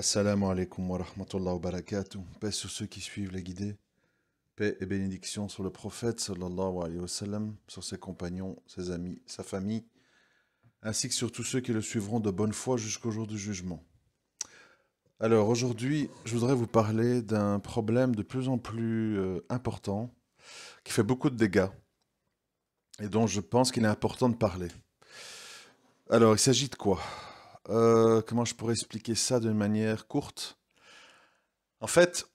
Assalamu alaikum wa rahmatullahi wa barakatuh. Paix sur ceux qui suivent les guidés. Paix et bénédiction sur le prophète sallallahu alayhi wa sallam, sur ses compagnons, ses amis, sa famille, ainsi que sur tous ceux qui le suivront de bonne foi jusqu'au jour du jugement. Alors aujourd'hui, je voudrais vous parler d'un problème de plus en plus euh, important qui fait beaucoup de dégâts et dont je pense qu'il est important de parler. Alors, il s'agit de quoi euh, comment je pourrais expliquer ça d'une manière courte En fait,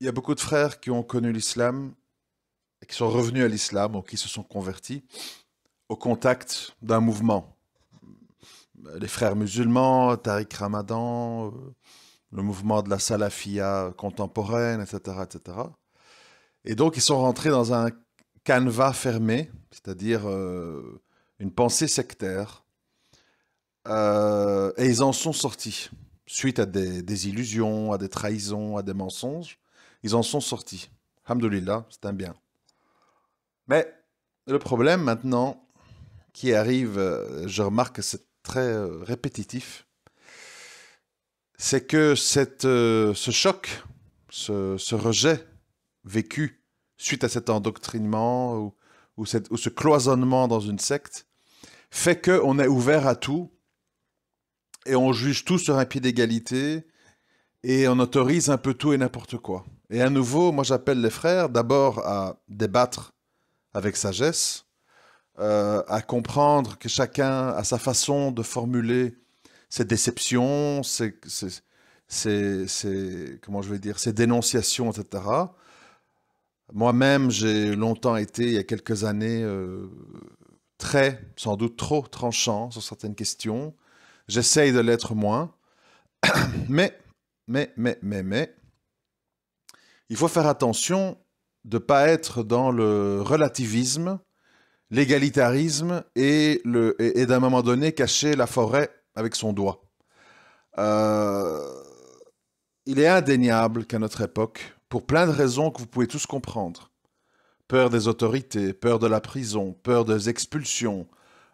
il y a beaucoup de frères qui ont connu l'islam et qui sont revenus à l'islam ou qui se sont convertis au contact d'un mouvement. Les frères musulmans, Tariq Ramadan, euh, le mouvement de la salafia contemporaine, etc., etc. Et donc, ils sont rentrés dans un canevas fermé, c'est-à-dire euh, une pensée sectaire, euh, et ils en sont sortis, suite à des, illusions, à des trahisons, à des mensonges. Ils en sont sortis. Alhamdoulilah, c'est un bien. Mais le problème maintenant qui arrive, euh, je remarque que c'est très euh, répétitif, c'est que cette, ce choc, ce, rejet vécu suite à cet endoctrinement ou, ou ce cloisonnement dans une secte, fait qu'on est ouvert à tout et on juge tout sur un pied d'égalité et on autorise un peu tout et n'importe quoi. Et à nouveau, moi j'appelle les frères d'abord à débattre avec sagesse, euh, à comprendre que chacun a sa façon de formuler ses déceptions, ses, comment je vais dire, dénonciations, etc. Moi-même, j'ai longtemps été, il y a quelques années, euh, très, sans doute trop tranchant sur certaines questions. J'essaye de l'être moins. Mais, mais, mais, mais, mais, il faut faire attention de ne pas être dans le relativisme, l'égalitarisme et, le, d'un moment donné cacher la forêt avec son doigt. Euh, il est indéniable qu'à notre époque, pour plein de raisons que vous pouvez tous comprendre, peur des autorités, peur de la prison, peur des expulsions,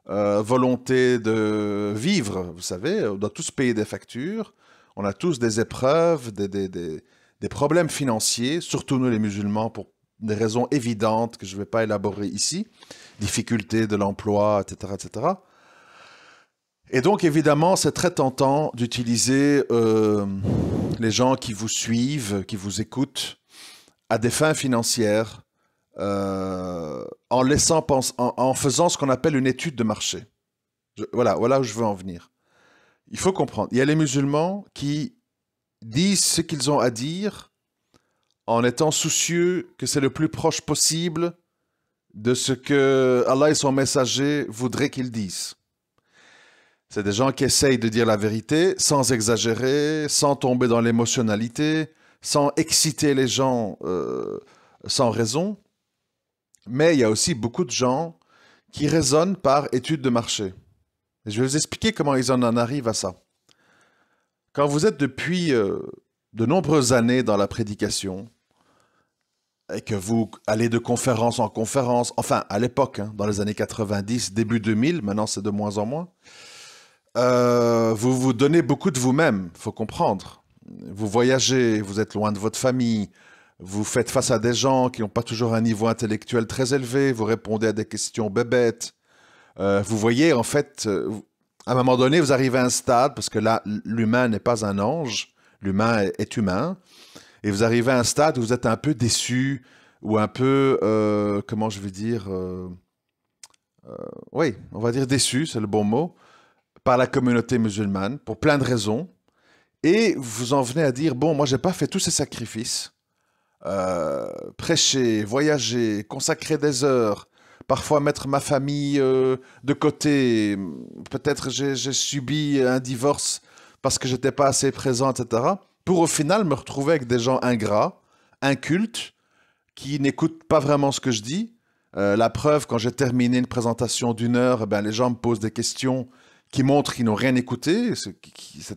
euh, volonté de vivre, vous savez, on doit tous payer des factures, on a tous des épreuves, des, des, problèmes financiers, surtout nous les musulmans, pour des raisons évidentes que je ne vais pas élaborer ici, difficultés de l'emploi, etc., etc. Et donc, évidemment, c'est très tentant d'utiliser euh, les gens qui vous suivent, qui vous écoutent, à des fins financières, euh, en, laissant en, faisant ce qu'on appelle une étude de marché. voilà, voilà où je veux en venir. Il faut comprendre. Il y a les musulmans qui disent ce qu'ils ont à dire en étant soucieux que c'est le plus proche possible de ce que Allah et son messager voudraient qu'ils disent. C'est des gens qui essayent de dire la vérité sans exagérer, sans tomber dans l'émotionnalité, sans exciter les gens euh, sans raison. Mais il y a aussi beaucoup de gens qui raisonnent par étude de marché. je vais vous expliquer comment ils en, arrivent à ça. Quand vous êtes depuis euh, de nombreuses années dans la prédication, et que vous allez de conférence en conférence, enfin à l'époque, hein, dans les années 90, début 2000, maintenant c'est de moins en moins, euh, vous vous donnez beaucoup de vous-même, faut comprendre. Vous voyagez, vous êtes loin de votre famille, vous faites face à des gens qui n'ont pas toujours un niveau intellectuel très élevé, vous répondez à des questions bébêtes. Euh, vous voyez, en fait, euh, à un moment donné, vous arrivez à un stade, parce que là, l'humain n'est pas un ange, l'humain est, humain, et vous arrivez à un stade où vous êtes un peu déçu, ou un peu, euh, comment je vais dire, oui, on va dire déçu, c'est le bon mot, par la communauté musulmane, pour plein de raisons, et vous en venez à dire, bon, moi, n'ai pas fait tous ces sacrifices, euh, prêcher, voyager, consacrer des heures, parfois mettre ma famille euh, de côté, peut-être j'ai subi un divorce parce que j'étais pas assez présent, etc. Pour au final me retrouver avec des gens ingrats, incultes, qui n'écoutent pas vraiment ce que je dis. Euh, la preuve, quand j'ai terminé une présentation d'une heure, eh ben, les gens me posent des questions qui montrent qu'ils n'ont rien écouté, etc.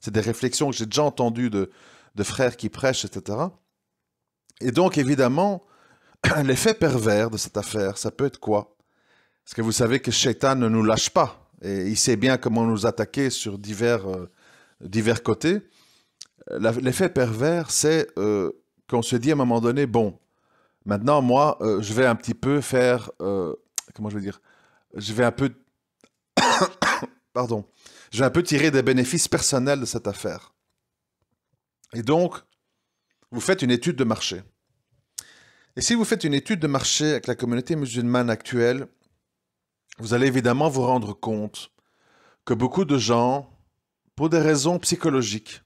C'est des réflexions que j'ai déjà entendues de, de frères qui prêchent, etc. Et donc, évidemment, l'effet pervers de cette affaire, ça peut être quoi Parce que vous savez que Shaitan ne nous lâche pas. Et il sait bien comment nous attaquer sur divers, euh, divers côtés. Euh, l'effet pervers, c'est euh, qu'on se dit à un moment donné, bon, maintenant, moi, je vais un petit peu faire... comment je veux dire Je vais un peu... Pardon. Je vais un peu tirer des bénéfices personnels de cette affaire. Et donc, vous faites une étude de marché. Et si vous faites une étude de marché avec la communauté musulmane actuelle, vous allez évidemment vous rendre compte que beaucoup de gens, pour des raisons psychologiques,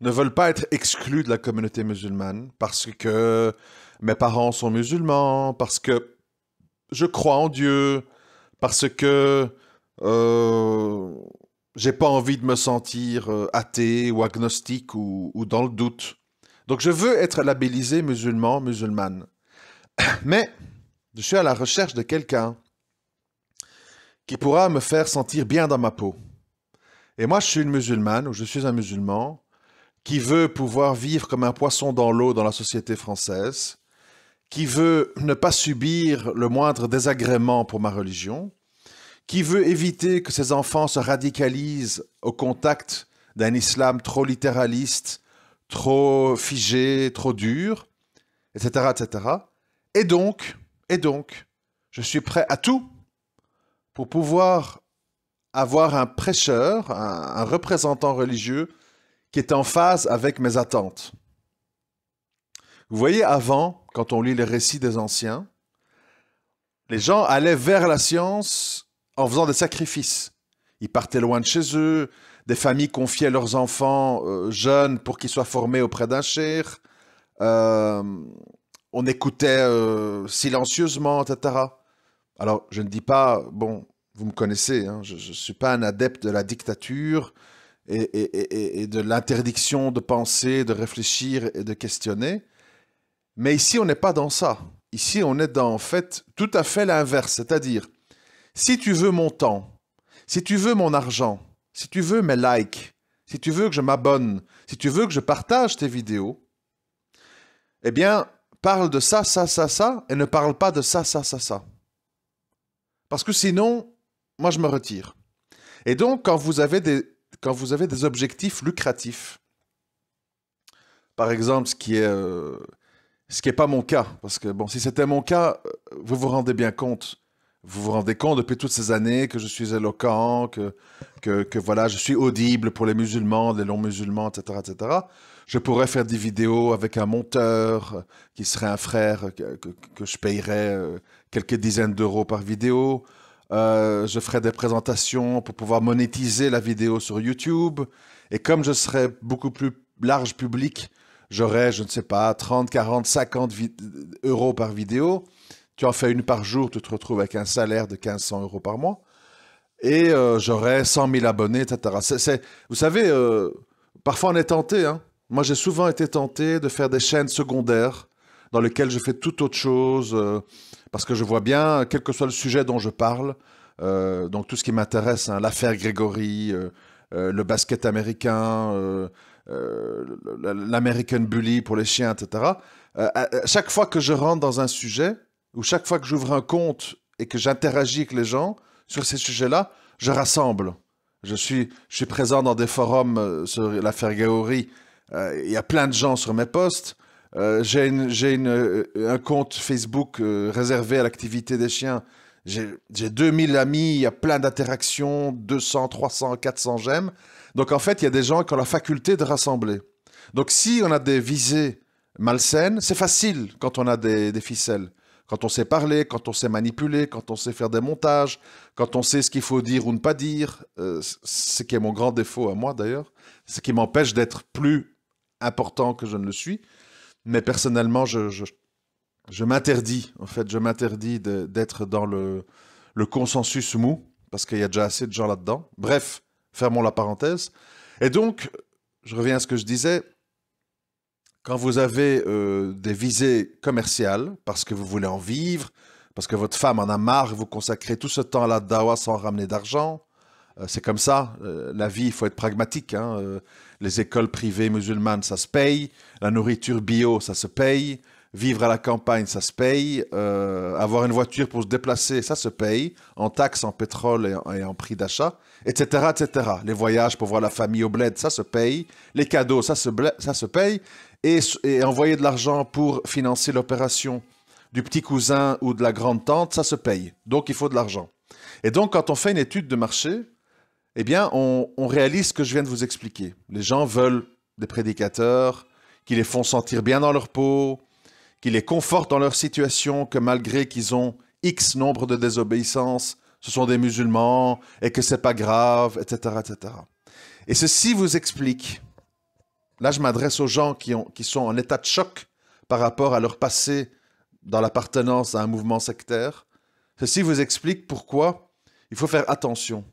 ne veulent pas être exclus de la communauté musulmane parce que mes parents sont musulmans, parce que je crois en Dieu, parce que euh, j'ai pas envie de me sentir euh, athée ou agnostique ou, dans le doute. Donc je veux être labellisé musulman, musulmane. Mais je suis à la recherche de quelqu'un qui pourra me faire sentir bien dans ma peau. Et moi, je suis une musulmane ou je suis un musulman qui veut pouvoir vivre comme un poisson dans l'eau dans la société française, qui veut ne pas subir le moindre désagrément pour ma religion, qui veut éviter que ses enfants se radicalisent au contact d'un islam trop littéraliste, trop figé, trop dur, etc., etc. Et donc, et donc, je suis prêt à tout pour pouvoir avoir un prêcheur, un, un représentant religieux qui est en phase avec mes attentes. Vous voyez, avant, quand on lit les récits des anciens, les gens allaient vers la science en faisant des sacrifices. Ils partaient loin de chez eux, des familles confiaient leurs enfants euh, jeunes pour qu'ils soient formés auprès d'un cher. Euh, on écoutait euh, silencieusement, etc. Alors, je ne dis pas, bon, vous me connaissez, hein, je ne suis pas un adepte de la dictature et, et de l'interdiction de penser, de réfléchir et de questionner. Mais ici, on n'est pas dans ça. Ici, on est dans, en fait, tout à fait l'inverse, c'est-à-dire si tu veux mon temps, si tu veux mon argent, si tu veux mes likes, si tu veux que je m'abonne, si tu veux que je partage tes vidéos, eh bien, parle de ça, ça, ça, ça, et ne parle pas de ça, ça, ça, ça. Parce que sinon, moi, je me retire. Et donc, quand vous avez des, quand vous avez des objectifs lucratifs, par exemple, ce qui est... Euh, ce qui n'est pas mon cas, parce que bon, si c'était mon cas, euh, vous vous rendez bien compte, vous vous rendez compte depuis toutes ces années que je suis éloquent, que, que, que voilà, je suis audible pour les musulmans, les non-musulmans, etc., etc. Je pourrais faire des vidéos avec un monteur qui serait un frère que, que, je payerais euh, quelques dizaines d'euros par vidéo. Euh, je ferais des présentations pour pouvoir monétiser la vidéo sur YouTube. Et comme je serais beaucoup plus large public, j'aurais, je ne sais pas, 30, 40, 50 euros par vidéo tu en fais une par jour, tu te retrouves avec un salaire de 1500 euros par mois. Et j'aurai euh, j'aurais 100 000 abonnés, etc. vous savez, euh, parfois on est tenté. Hein. Moi, j'ai souvent été tenté de faire des chaînes secondaires dans lesquelles je fais tout autre chose, euh, parce que je vois bien, quel que soit le sujet dont je parle, donc tout ce qui m'intéresse, hein, l'affaire Grégory, le basket américain, l'American Bully pour les chiens, etc. chaque fois que je rentre dans un sujet, où chaque fois que j'ouvre un compte et que j'interagis avec les gens sur ces sujets-là, je rassemble. Je suis, je suis présent dans des forums euh, sur l'affaire Gaori. Euh, il y a plein de gens sur mes posts. Euh, j'ai un compte Facebook réservé à l'activité des chiens. J'ai 2000 amis, il y a plein d'interactions, 200, 300, 400 j'aime. Donc en fait, il y a des gens qui ont la faculté de rassembler. Donc si on a des visées malsaines, c'est facile quand on a des ficelles. Quand on sait parler, quand on sait manipuler, quand on sait faire des montages, quand on sait ce qu'il faut dire ou ne pas dire, euh, ce qui est mon grand défaut à moi d'ailleurs, ce qui m'empêche d'être plus important que je ne le suis. Mais personnellement, je, m'interdis, en fait, je m'interdis d'être dans le, le consensus mou, parce qu'il y a déjà assez de gens là-dedans. Bref, fermons la parenthèse. Et donc, je reviens à ce que je disais, quand vous avez euh, des visées commerciales, parce que vous voulez en vivre, parce que votre femme en a marre, vous consacrez tout ce temps à la dawa sans ramener d'argent, euh, c'est comme ça. Euh, la vie, il faut être pragmatique. Hein, les écoles privées musulmanes, ça se paye. La nourriture bio, ça se paye. Vivre à la campagne, ça se paye. avoir une voiture pour se déplacer, ça se paye. En taxes, en pétrole et en, prix d'achat etc., etc. Les voyages pour voir la famille au bled, ça se paye. Les cadeaux, ça se, ça se paye et, envoyer de l'argent pour financer l'opération du petit cousin ou de la grande tante, ça se paye. Donc il faut de l'argent. Et donc quand on fait une étude de marché, eh bien on, réalise ce que je viens de vous expliquer. Les gens veulent des prédicateurs qui les font sentir bien dans leur peau, qui les confortent dans leur situation, que malgré qu'ils ont X nombre de désobéissances, ce sont des musulmans et que c'est pas grave, etc., etc. Et ceci vous explique Là, je m'adresse aux gens qui, sont en état de choc par rapport à leur passé dans l'appartenance à un mouvement sectaire. Ceci vous explique pourquoi il faut faire attention.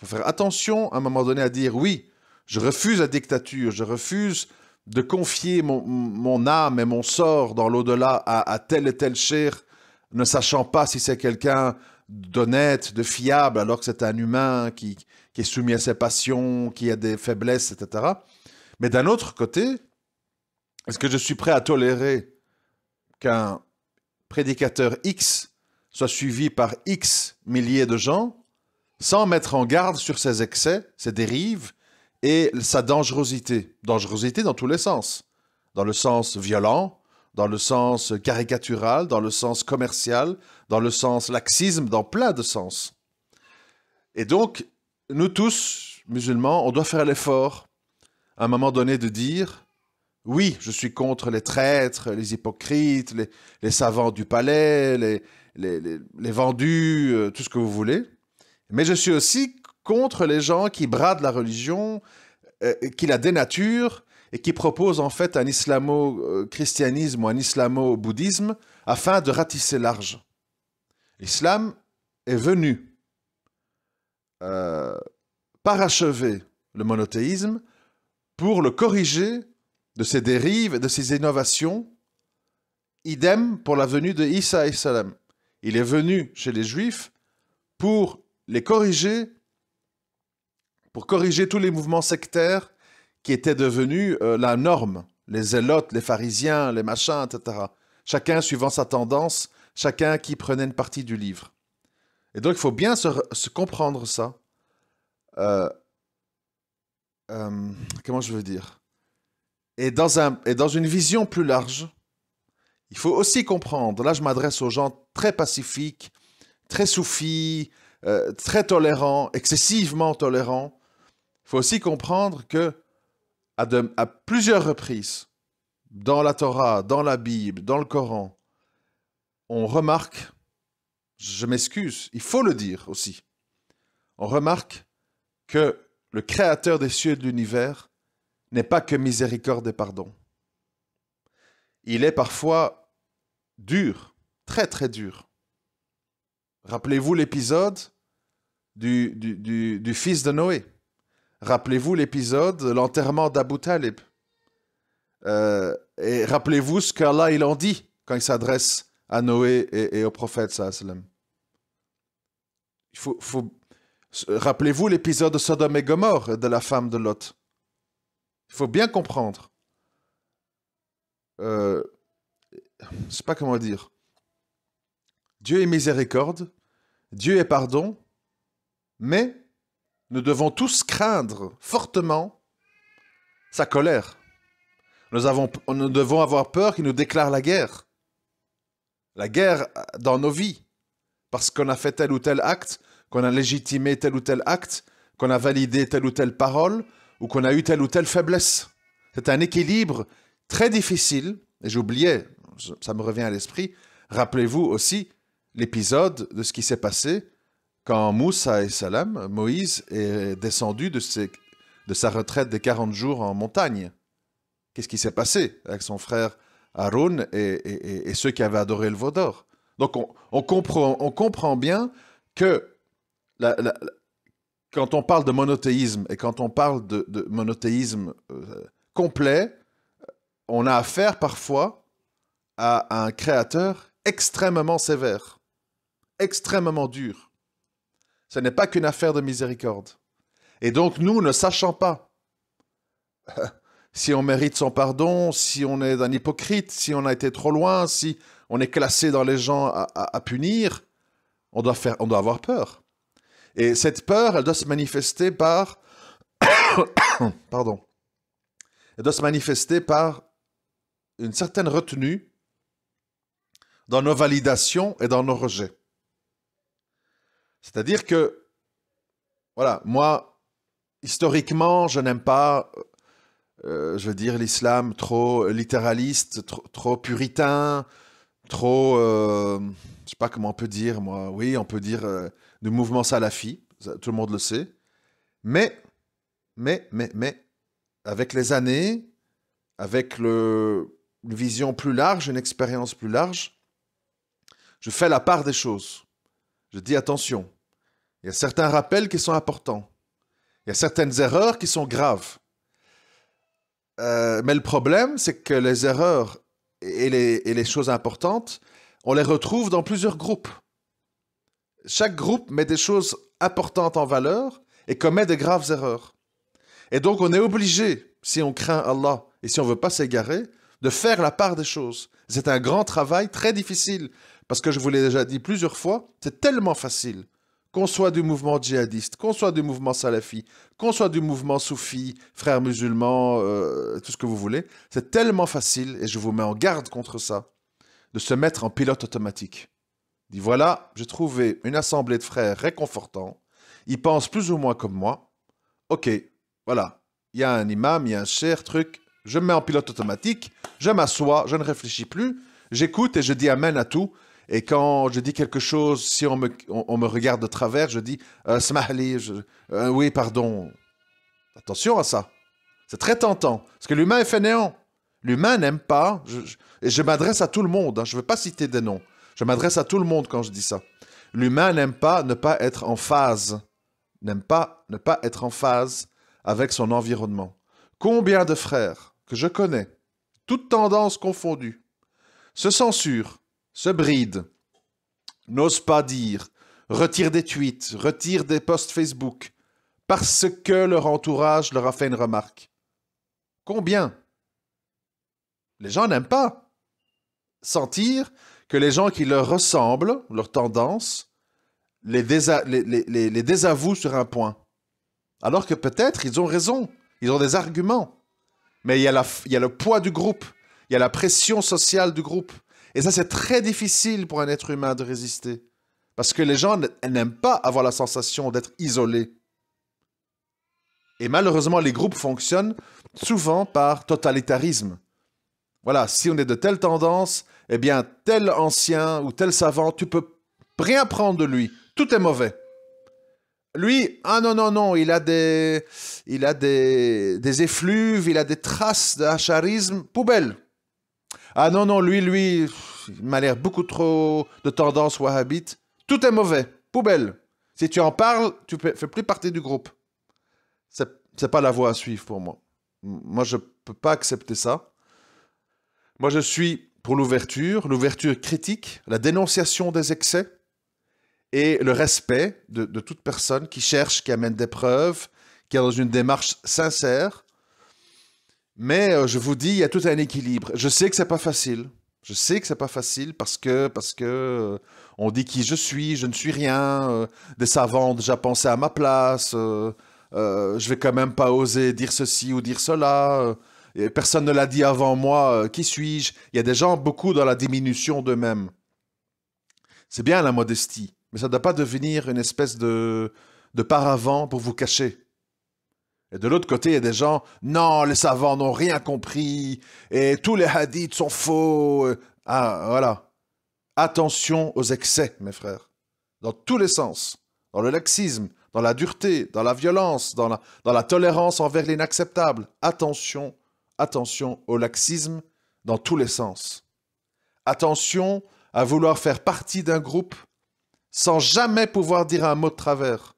Il faut faire attention à un moment donné à dire oui, je refuse la dictature, je refuse de confier mon, âme et mon sort dans l'au-delà à, tel et tel cher, ne sachant pas si c'est quelqu'un d'honnête, de fiable, alors que c'est un humain qui est soumis à ses passions, qui a des faiblesses, etc. Mais d'un autre côté, est-ce que je suis prêt à tolérer qu'un prédicateur X soit suivi par X milliers de gens sans mettre en garde sur ses excès, ses dérives et sa dangerosité Dangerosité dans tous les sens. Dans le sens violent, dans le sens caricatural, dans le sens commercial, dans le sens laxisme, dans plein de sens. Et donc, nous tous, musulmans, on doit faire l'effort à un moment donné de dire, oui, je suis contre les traîtres, les hypocrites, les, savants du palais, les, les, vendus, euh, tout ce que vous voulez, mais je suis aussi contre les gens qui bradent la religion, euh, qui la dénaturent et qui proposent en fait un islamo-christianisme ou un islamo-bouddhisme afin de ratisser large. L'islam est venu euh, parachever le monothéisme pour le corriger de ses dérives et de ses innovations. Idem pour la venue de Isa salam. Il est venu chez les Juifs pour les corriger, pour corriger tous les mouvements sectaires qui étaient devenus euh, la norme, les zélotes, les pharisiens, les machins, etc. Chacun suivant sa tendance, chacun qui prenait une partie du livre. Et donc il faut bien se, comprendre ça. Euh, euh, comment je veux dire et dans, un, et dans une vision plus large, il faut aussi comprendre, là je m'adresse aux gens très pacifiques, très soufis, euh, très tolérants, excessivement tolérants, il faut aussi comprendre que à plusieurs reprises, dans la Torah, dans la Bible, dans le Coran, on remarque, je m'excuse, il faut le dire aussi, on remarque que le créateur des cieux et de l'univers, n'est pas que miséricorde et pardon. Il est parfois dur, très très dur. Rappelez-vous l'épisode du, fils de Noé. Rappelez-vous l'épisode de l'enterrement d'Abu Talib. Euh, et rappelez-vous ce qu'Allah il en dit quand il s'adresse à Noé et, au prophète. Il faut, euh, rappelez-vous l'épisode de Sodome et Gomorre euh, de la femme de Lot. Il faut bien comprendre. je euh, sais pas comment dire. Dieu est miséricorde, Dieu est pardon, mais nous devons tous craindre fortement sa colère. Nous, avons, nous devons avoir peur qu'il nous déclare la guerre. La guerre dans nos vies. Parce qu'on a fait tel ou tel acte, qu'on a légitimé tel ou tel acte, qu'on a validé telle ou telle parole, ou qu'on a eu telle ou telle faiblesse. C'est un équilibre très difficile, et j'oubliais, ça me revient à l'esprit, rappelez-vous aussi l'épisode de ce qui s'est passé quand Moussa et Salam, Moïse, est descendu de, sa retraite des 40 jours en montagne. Qu'est-ce qui s'est passé avec son frère Haroun et, ceux qui avaient adoré le veau d'or Donc on comprend bien que quand on parle de monothéisme et quand on parle de, monothéisme euh, complet, on a affaire parfois à un créateur extrêmement sévère, extrêmement dur. Ce n'est pas qu'une affaire de miséricorde. Et donc nous, ne sachant pas si on mérite son pardon, si on est un hypocrite, si on a été trop loin, si on est classé dans les gens à, à punir, on doit, faire, on doit avoir peur. Et cette peur, elle doit se manifester par... Pardon. Elle doit se manifester par une certaine retenue dans nos validations et dans nos rejets. C'est-à-dire que, voilà, moi, historiquement, je n'aime pas, euh, je veux dire, l'islam trop littéraliste, trop, puritain, trop, euh, je sais pas comment on peut dire, moi, oui, on peut dire euh, du mouvement salafi, tout le monde le sait. Mais, mais, mais, mais, avec les années, avec une vision plus large, une expérience plus large, je fais la part des choses. Je dis attention, il y a certains rappels qui sont importants. Il y a certaines erreurs qui sont graves. Euh, mais le problème, c'est que les erreurs et les choses importantes, on les retrouve dans plusieurs groupes chaque groupe met des choses importantes en valeur et commet de graves erreurs. Et donc on est obligé, si on craint Allah et si on ne veut pas s'égarer, de faire la part des choses. C'est un grand travail très difficile, parce que je vous l'ai déjà dit plusieurs fois, c'est tellement facile. Qu'on soit du mouvement djihadiste, qu'on soit du mouvement salafi, qu'on soit du mouvement soufi, frère musulman, euh, tout ce que vous voulez, c'est tellement facile, et je vous mets en garde contre ça, de se mettre en pilote automatique dit voilà, j'ai trouvé une assemblée de frères réconfortants, ils pensent plus ou moins comme moi. Ok, voilà, il y a un imam, il y a un cher truc, je me mets en pilote automatique, je m'assois, je ne réfléchis plus, j'écoute et je dis amen à tout. Et quand je dis quelque chose, si on me, regarde de travers, je dis euh, smahli, euh, oui, pardon. Attention à ça. C'est très tentant, parce que l'humain est fainéant. L'humain n'aime pas, et je m'adresse à tout le monde, hein. je ne veux pas citer des noms, je m'adresse à tout le monde quand je dis ça. L'humain n'aime pas ne pas être en phase, n'aime pas ne pas être en phase avec son environnement. Combien de frères que je connais, toutes tendances confondues, se censurent, se brident, n'osent pas dire, retirent des tweets, retirent des posts Facebook, parce que leur entourage leur a fait une remarque. Combien Les gens n'aiment pas sentir que les gens qui leur ressemblent, leurs tendances, les, désavouent sur un point. Alors que peut-être ils ont raison, ils ont des arguments. Mais il il y a le poids du groupe, il y a la pression sociale du groupe. Et ça, c'est très difficile pour un être humain de résister. Parce que les gens n'aiment pas avoir la sensation d'être isolés. Et malheureusement, les groupes fonctionnent souvent par totalitarisme. Voilà, si on est de telle tendance, eh bien, tel ancien ou tel savant, tu peux rien prendre de lui. Tout est mauvais. Lui, ah non, non, non, il a des, il a des, des effluves, il a des traces d'acharisme, poubelle. Ah non, non, lui, lui, il m'a l'air beaucoup trop de tendance wahhabite. Tout est mauvais, poubelle. Si tu en parles, tu ne fais plus partie du groupe. C'est, c'est pas la voie à suivre pour moi. Moi, je ne peux pas accepter ça. Moi, je suis pour l'ouverture, l'ouverture critique, la dénonciation des excès et le respect de, toute personne qui cherche, qui amène des preuves, qui est dans une démarche sincère. Mais euh, je vous dis, il y a tout un équilibre. Je sais que c'est pas facile. Je sais que c'est pas facile parce que parce que euh, on dit qui je suis, je ne suis rien. Euh, des savants ont déjà pensé à ma place. je vais quand même pas oser dire ceci ou dire cela personne ne l'a dit avant moi, euh, qui suis-je Il y a des gens beaucoup dans la diminution d'eux-mêmes. C'est bien la modestie, mais ça ne doit pas devenir une espèce de, de paravent pour vous cacher. Et de l'autre côté, il y a des gens, non, les savants n'ont rien compris, et tous les hadiths sont faux. Euh, ah, voilà. Attention aux excès, mes frères, dans tous les sens, dans le laxisme, dans la dureté, dans la violence, dans dans la tolérance envers l'inacceptable. Attention attention au laxisme dans tous les sens. Attention à vouloir faire partie d'un groupe sans jamais pouvoir dire un mot de travers.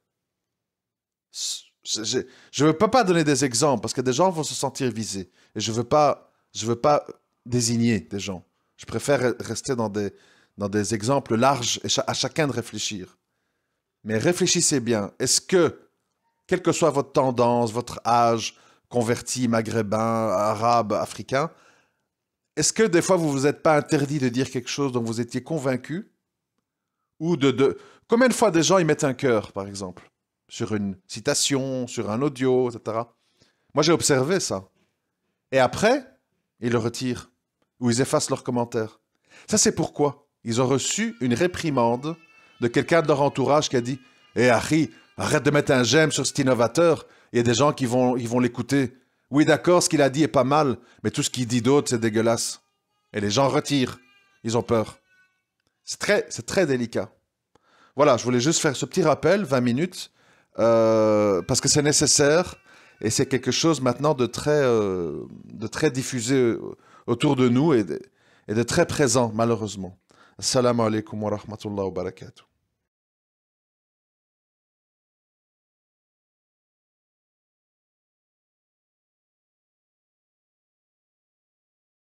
Je ne veux pas, donner des exemples parce que des gens vont se sentir visés. Et je ne veux, pas, veux pas désigner des gens. Je préfère rester dans des, dans des exemples larges et à chacun de réfléchir. Mais réfléchissez bien. Est-ce que, quelle que soit votre tendance, votre âge, convertis, maghrébins, arabes, africains. Est-ce que des fois, vous ne vous êtes pas interdit de dire quelque chose dont vous étiez convaincu Ou de, de... Combien de fois des gens, ils mettent un cœur, par exemple, sur une citation, sur un audio, etc. Moi, j'ai observé ça. Et après, ils le retirent, ou ils effacent leurs commentaires. Ça, c'est pourquoi ils ont reçu une réprimande de quelqu'un de leur entourage qui a dit Hé, eh, Harry, arrête de mettre un j'aime sur cet innovateur, il y a des gens qui vont ils vont l'écouter. Oui, d'accord, ce qu'il a dit est pas mal, mais tout ce qu'il dit d'autre, c'est dégueulasse. Et les gens retirent. Ils ont peur. C'est très, c'est très délicat. Voilà, je voulais juste faire ce petit rappel, 20 minutes, euh, parce que c'est nécessaire et c'est quelque chose maintenant de très, euh, de très diffusé autour de nous et de, et de très présent, malheureusement. Assalamu alaikum wa rahmatullahi wa barakatuh.